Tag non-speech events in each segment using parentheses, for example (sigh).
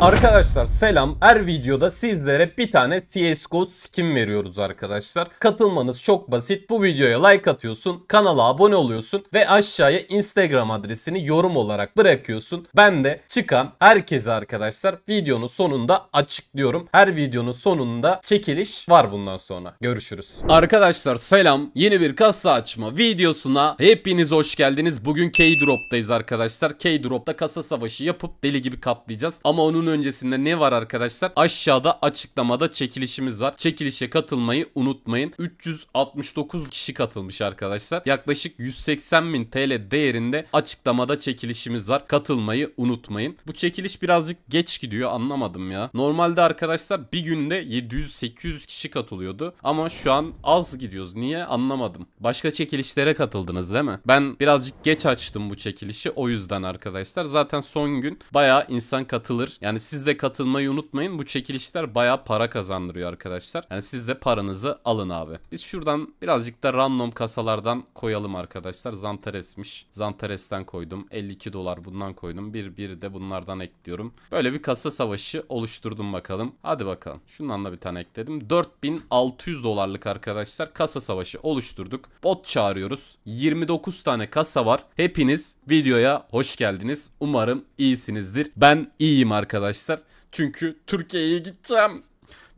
Arkadaşlar selam. Her videoda sizlere bir tane CSGO skin veriyoruz arkadaşlar. Katılmanız çok basit. Bu videoya like atıyorsun, kanala abone oluyorsun ve aşağıya Instagram adresini yorum olarak bırakıyorsun. Ben de çıkan herkese arkadaşlar videonun sonunda açıklıyorum. Her videonun sonunda çekiliş var bundan sonra. Görüşürüz. Arkadaşlar selam. Yeni bir kasa açma videosuna hepiniz hoş geldiniz. Bugün K-Drop'tayız arkadaşlar. K-Drop'ta kasa savaşı yapıp deli gibi katlayacağız. Ama onun bunun öncesinde ne var arkadaşlar? Aşağıda açıklamada çekilişimiz var. Çekilişe katılmayı unutmayın. 369 kişi katılmış arkadaşlar. Yaklaşık 180 bin TL değerinde açıklamada çekilişimiz var. Katılmayı unutmayın. Bu çekiliş birazcık geç gidiyor anlamadım ya. Normalde arkadaşlar bir günde 700-800 kişi katılıyordu. Ama şu an az gidiyoruz. Niye anlamadım. Başka çekilişlere katıldınız değil mi? Ben birazcık geç açtım bu çekilişi. O yüzden arkadaşlar. Zaten son gün bayağı insan katılır. Yani yani siz de katılmayı unutmayın. Bu çekilişler baya para kazandırıyor arkadaşlar. Yani siz de paranızı alın abi. Biz şuradan birazcık da random kasalardan koyalım arkadaşlar. Zantares'miş. Zantares'ten koydum. 52 dolar bundan koydum. Bir, bir de bunlardan ekliyorum. Böyle bir kasa savaşı oluşturdum bakalım. Hadi bakalım. Şundan da bir tane ekledim. 4600 dolarlık arkadaşlar kasa savaşı oluşturduk. Bot çağırıyoruz. 29 tane kasa var. Hepiniz videoya hoş geldiniz. Umarım iyisinizdir. Ben iyiyim arkadaşlar arkadaşlar. Çünkü Türkiye'ye gideceğim.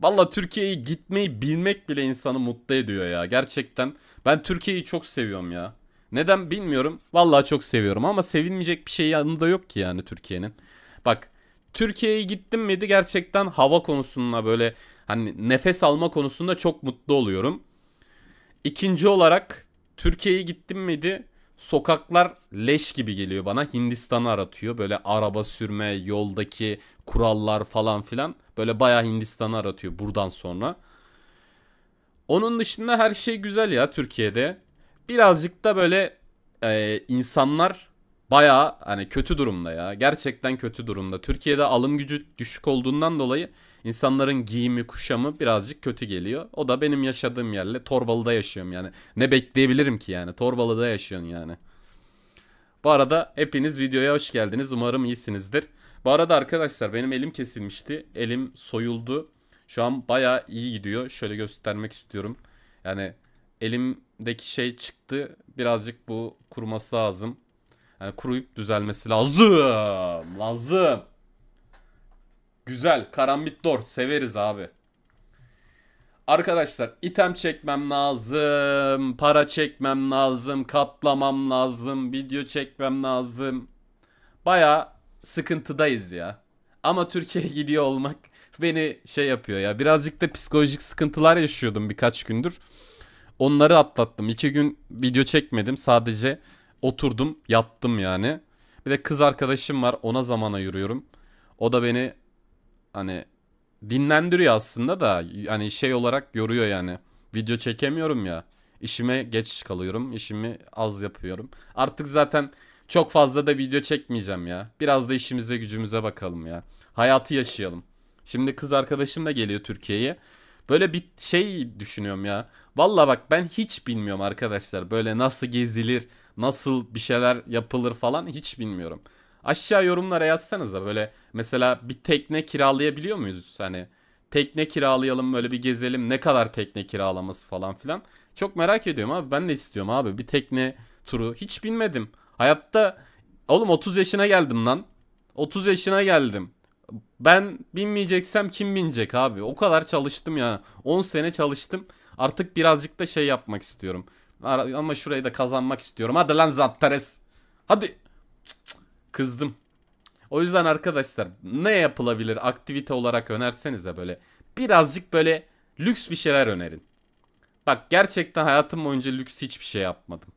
Valla Türkiye'ye gitmeyi bilmek bile insanı mutlu ediyor ya gerçekten. Ben Türkiye'yi çok seviyorum ya. Neden bilmiyorum. Vallahi çok seviyorum ama sevinmeyecek bir şey yanında yok ki yani Türkiye'nin. Bak Türkiye'ye gittim miydi gerçekten hava konusunda böyle hani nefes alma konusunda çok mutlu oluyorum. İkinci olarak Türkiye'ye gittim miydi? Sokaklar leş gibi geliyor bana. Hindistan'ı aratıyor. Böyle araba sürme, yoldaki kurallar falan filan. Böyle bayağı Hindistan'ı aratıyor buradan sonra. Onun dışında her şey güzel ya Türkiye'de. Birazcık da böyle e, insanlar baya hani kötü durumda ya. Gerçekten kötü durumda. Türkiye'de alım gücü düşük olduğundan dolayı insanların giyimi, kuşamı birazcık kötü geliyor. O da benim yaşadığım yerle Torbalı'da yaşıyorum yani. Ne bekleyebilirim ki yani? Torbalı'da yaşıyorsun yani. Bu arada hepiniz videoya hoş geldiniz. Umarım iyisinizdir. Bu arada arkadaşlar benim elim kesilmişti. Elim soyuldu. Şu an baya iyi gidiyor. Şöyle göstermek istiyorum. Yani elimdeki şey çıktı. Birazcık bu kuruması lazım. Yani kuruyup düzelmesi lazım. Lazım. Güzel. Karambit Dor. Severiz abi. Arkadaşlar item çekmem lazım. Para çekmem lazım. Katlamam lazım. Video çekmem lazım. Baya sıkıntıdayız ya. Ama Türkiye'ye (laughs) gidiyor olmak beni şey yapıyor ya. Birazcık da psikolojik sıkıntılar yaşıyordum birkaç gündür. Onları atlattım. İki gün video çekmedim. Sadece Oturdum yattım yani. Bir de kız arkadaşım var ona zaman ayırıyorum. O da beni hani dinlendiriyor aslında da hani şey olarak yoruyor yani. Video çekemiyorum ya. işime geç kalıyorum. işimi az yapıyorum. Artık zaten çok fazla da video çekmeyeceğim ya. Biraz da işimize gücümüze bakalım ya. Hayatı yaşayalım. Şimdi kız arkadaşım da geliyor Türkiye'ye. Böyle bir şey düşünüyorum ya. Valla bak ben hiç bilmiyorum arkadaşlar. Böyle nasıl gezilir, nasıl bir şeyler yapılır falan hiç bilmiyorum. Aşağı yorumlara yazsanız da böyle mesela bir tekne kiralayabiliyor muyuz? Hani tekne kiralayalım böyle bir gezelim ne kadar tekne kiralaması falan filan. Çok merak ediyorum abi ben de istiyorum abi bir tekne turu hiç binmedim. Hayatta oğlum 30 yaşına geldim lan 30 yaşına geldim. Ben binmeyeceksem kim binecek abi? O kadar çalıştım ya. 10 sene çalıştım. Artık birazcık da şey yapmak istiyorum. Ama şurayı da kazanmak istiyorum. Hadi lan Zantares. Hadi. Kızdım. O yüzden arkadaşlar ne yapılabilir aktivite olarak önersenize böyle. Birazcık böyle lüks bir şeyler önerin. Bak gerçekten hayatım boyunca lüks hiçbir şey yapmadım.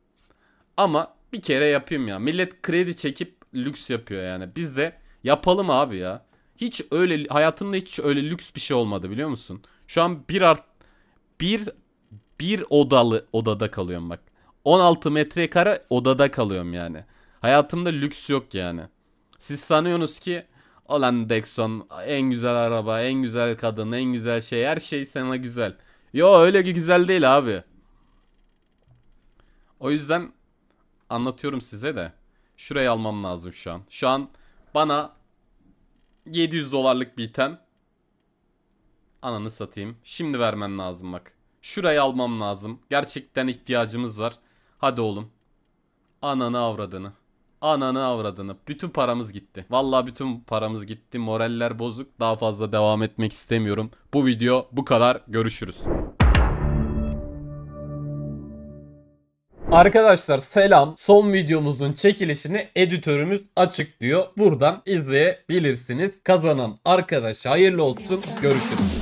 Ama bir kere yapayım ya. Millet kredi çekip lüks yapıyor yani. Biz de yapalım abi ya. Hiç öyle hayatımda hiç öyle lüks bir şey olmadı biliyor musun? Şu an bir art bir bir odalı odada kalıyorum bak. 16 metrekare odada kalıyorum yani. Hayatımda lüks yok yani. Siz sanıyorsunuz ki olan Dexon en güzel araba, en güzel kadın, en güzel şey, her şey sana güzel. Yo öyle güzel değil abi. O yüzden anlatıyorum size de şurayı almam lazım şu an. Şu an bana 700 dolarlık bir item ananı satayım. Şimdi vermen lazım bak. Şurayı almam lazım. Gerçekten ihtiyacımız var. Hadi oğlum. Ananı avradını. Ananı avradını. Bütün paramız gitti. Valla bütün paramız gitti. Moraller bozuk. Daha fazla devam etmek istemiyorum. Bu video bu kadar. Görüşürüz. Arkadaşlar selam. Son videomuzun çekilişini editörümüz açıklıyor. Buradan izleyebilirsiniz. Kazanan arkadaş hayırlı olsun. Görüşürüz.